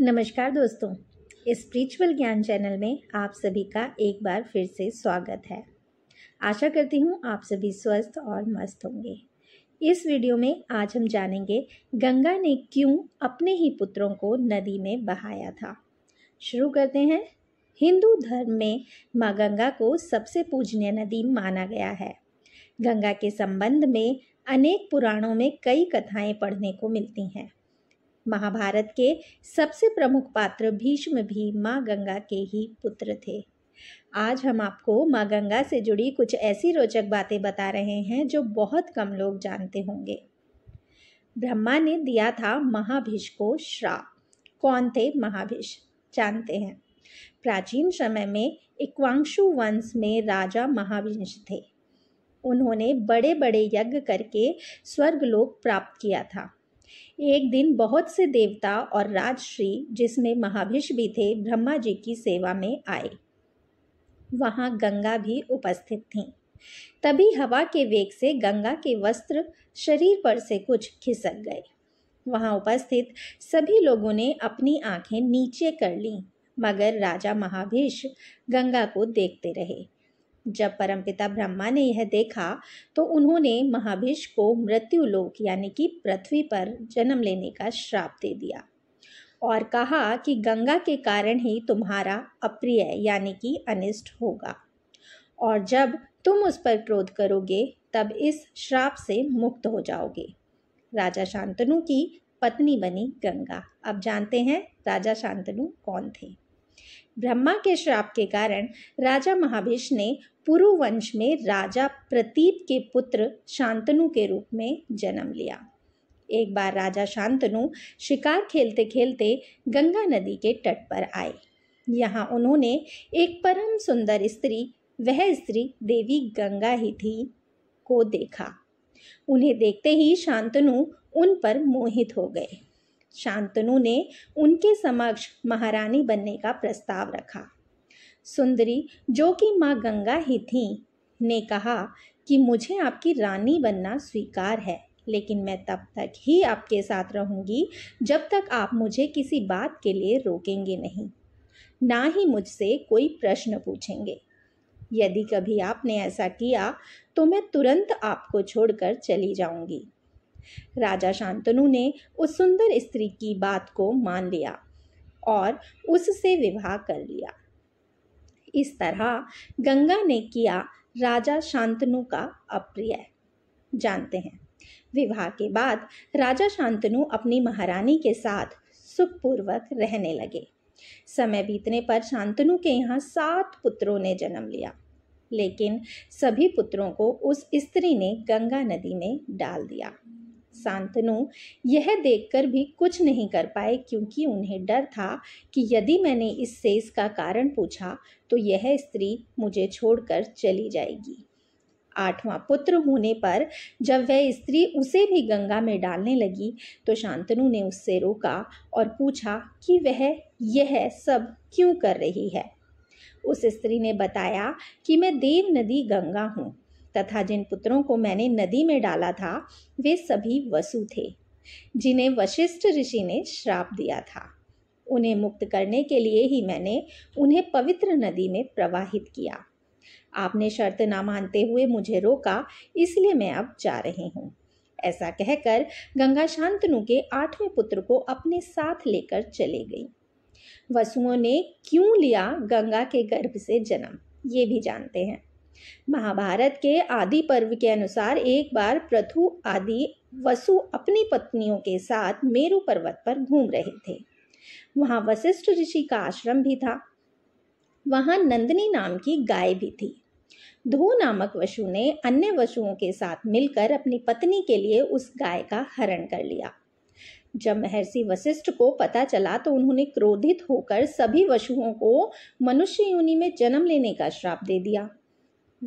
नमस्कार दोस्तों स्पिरिचुअल ज्ञान चैनल में आप सभी का एक बार फिर से स्वागत है आशा करती हूँ आप सभी स्वस्थ और मस्त होंगे इस वीडियो में आज हम जानेंगे गंगा ने क्यों अपने ही पुत्रों को नदी में बहाया था शुरू करते हैं हिंदू धर्म में माँ गंगा को सबसे पूजनीय नदी माना गया है गंगा के संबंध में अनेक पुराणों में कई कथाएं पढ़ने को मिलती हैं महाभारत के सबसे प्रमुख पात्र भीष्म भी माँ गंगा के ही पुत्र थे आज हम आपको माँ गंगा से जुड़ी कुछ ऐसी रोचक बातें बता रहे हैं जो बहुत कम लोग जानते होंगे ब्रह्मा ने दिया था महाभिष को श्राप कौन थे महाभिष जानते हैं प्राचीन समय में इक्वांशु वंश में राजा महाभिष थे उन्होंने बड़े बड़े यज्ञ करके स्वर्गलोक प्राप्त किया था एक दिन बहुत से देवता और राजश्री जिसमें महाभिष भी थे ब्रह्मा जी की सेवा में आए वहाँ गंगा भी उपस्थित थीं तभी हवा के वेग से गंगा के वस्त्र शरीर पर से कुछ खिसक गए वहाँ उपस्थित सभी लोगों ने अपनी आंखें नीचे कर लीं मगर राजा महाभिष गंगा को देखते रहे जब परमपिता ब्रह्मा ने यह देखा तो उन्होंने महाभिष को मृत्यु लोक यानी कि पृथ्वी पर जन्म लेने का श्राप दे दिया और कहा कि गंगा के कारण ही तुम्हारा अप्रिय यानी कि अनिष्ट होगा और जब तुम उस पर क्रोध करोगे तब इस श्राप से मुक्त हो जाओगे राजा शांतनु की पत्नी बनी गंगा अब जानते हैं राजा शांतनु कौन थे ब्रह्मा के श्राप के कारण राजा महावेश ने पुरु वंश में राजा प्रतीप के पुत्र शांतनु के रूप में जन्म लिया एक बार राजा शांतनु शिकार खेलते खेलते गंगा नदी के तट पर आए यहाँ उन्होंने एक परम सुंदर स्त्री वह स्त्री देवी गंगा ही थी को देखा उन्हें देखते ही शांतनु उन पर मोहित हो गए शांतनु ने उनके समक्ष महारानी बनने का प्रस्ताव रखा सुंदरी जो कि माँ गंगा ही थी ने कहा कि मुझे आपकी रानी बनना स्वीकार है लेकिन मैं तब तक ही आपके साथ रहूंगी जब तक आप मुझे किसी बात के लिए रोकेंगे नहीं ना ही मुझसे कोई प्रश्न पूछेंगे यदि कभी आपने ऐसा किया तो मैं तुरंत आपको छोड़कर चली जाऊंगी राजा शांतनु ने उस सुंदर स्त्री की बात को मान लिया और उससे विवाह कर लिया इस तरह गंगा ने किया राजा शांतनु का अप्रिय जानते हैं विवाह के बाद राजा शांतनु अपनी महारानी के साथ सुखपूर्वक रहने लगे समय बीतने पर शांतनु के यहाँ सात पुत्रों ने जन्म लिया लेकिन सभी पुत्रों को उस स्त्री ने गंगा नदी में डाल दिया सांतनु यह देखकर भी कुछ नहीं कर पाए क्योंकि उन्हें डर था कि यदि मैंने इस इसका कारण पूछा तो यह स्त्री मुझे छोड़कर चली जाएगी आठवां पुत्र होने पर जब वह स्त्री उसे भी गंगा में डालने लगी तो शांतनु ने उससे रोका और पूछा कि वह यह सब क्यों कर रही है उस स्त्री ने बताया कि मैं देव नदी गंगा हूँ तथा जिन पुत्रों को मैंने नदी में डाला था वे सभी वसु थे जिन्हें वशिष्ठ ऋषि ने श्राप दिया था उन्हें मुक्त करने के लिए ही मैंने उन्हें पवित्र नदी में प्रवाहित किया आपने शर्त ना मानते हुए मुझे रोका इसलिए मैं अब जा रही हूँ ऐसा कहकर गंगा शांतनु के आठवें पुत्र को अपने साथ लेकर चले गई वसुओं ने क्यों लिया गंगा के गर्भ से जन्म ये भी जानते हैं महाभारत के आदि पर्व के अनुसार एक बार प्रथु आदि वसु अपनी पत्नियों के साथ मेरु पर्वत पर घूम रहे थे वहाँ वशिष्ठ ऋषि का आश्रम भी था वहाँ नंदनी नाम की गाय भी थी धू नामक वशु ने अन्य वशुओं के साथ मिलकर अपनी पत्नी के लिए उस गाय का हरण कर लिया जब महर्षि वशिष्ठ को पता चला तो उन्होंने क्रोधित होकर सभी वशुओं को मनुष्य योनि में जन्म लेने का श्राप दे दिया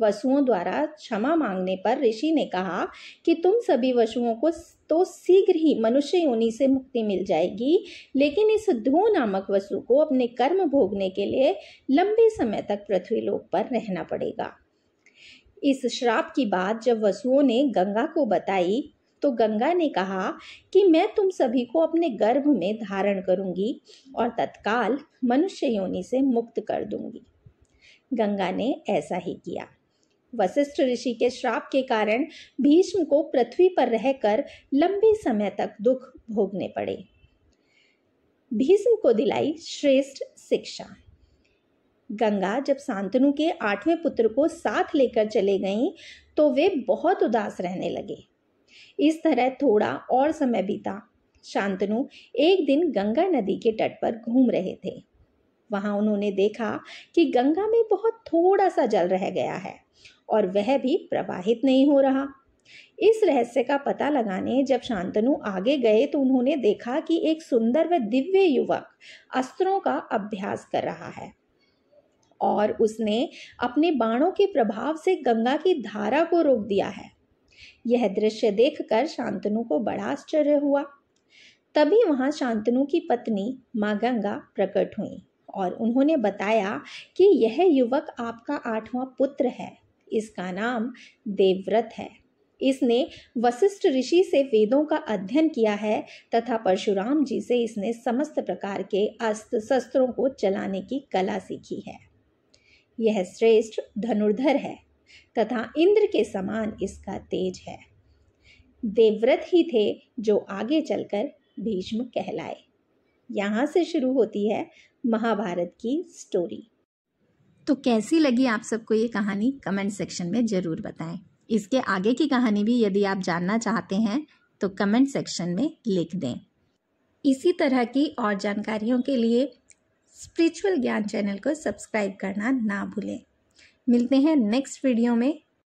वसुओं द्वारा क्षमा मांगने पर ऋषि ने कहा कि तुम सभी वसुओं को तो शीघ्र ही मनुष्य योनि से मुक्ति मिल जाएगी लेकिन इस धो नामक वसु को अपने कर्म भोगने के लिए लंबे समय तक पृथ्वी लोक पर रहना पड़ेगा इस श्राप की बात जब वसुओं ने गंगा को बताई तो गंगा ने कहा कि मैं तुम सभी को अपने गर्भ में धारण करूंगी और तत्काल मनुष्य योनि से मुक्त कर दूंगी गंगा ने ऐसा ही किया वशिष्ठ ऋषि के श्राप के कारण भीष्म को पृथ्वी पर रहकर लंबे समय तक दुख भोगने पड़े भीष्म को दिलाई श्रेष्ठ शिक्षा गंगा जब सांतनु के आठवें पुत्र को साथ लेकर चले गई तो वे बहुत उदास रहने लगे इस तरह थोड़ा और समय बीता शांतनु एक दिन गंगा नदी के तट पर घूम रहे थे वहां उन्होंने देखा कि गंगा में बहुत थोड़ा सा जल रह गया है और वह भी प्रवाहित नहीं हो रहा इस रहस्य का पता लगाने जब शांतनु आगे गए तो उन्होंने देखा कि एक सुंदर व दिव्य युवक अस्त्रों का अभ्यास कर रहा है और उसने अपने बाणों के प्रभाव से गंगा की धारा को रोक दिया है यह दृश्य देखकर शांतनु को बड़ा आश्चर्य हुआ तभी वहां शांतनु की पत्नी माँ गंगा प्रकट हुई और उन्होंने बताया कि यह युवक आपका आठवां पुत्र है इसका नाम देवव्रत है इसने वशिष्ठ ऋषि से वेदों का अध्ययन किया है तथा परशुराम जी से इसने समस्त प्रकार के अस्त्र शस्त्रों को चलाने की कला सीखी है यह श्रेष्ठ धनुर्धर है तथा इंद्र के समान इसका तेज है देवव्रत ही थे जो आगे चलकर भीष्म कहलाए यहाँ से शुरू होती है महाभारत की स्टोरी तो कैसी लगी आप सबको ये कहानी कमेंट सेक्शन में ज़रूर बताएं इसके आगे की कहानी भी यदि आप जानना चाहते हैं तो कमेंट सेक्शन में लिख दें इसी तरह की और जानकारियों के लिए स्पिरिचुअल ज्ञान चैनल को सब्सक्राइब करना ना भूलें मिलते हैं नेक्स्ट वीडियो में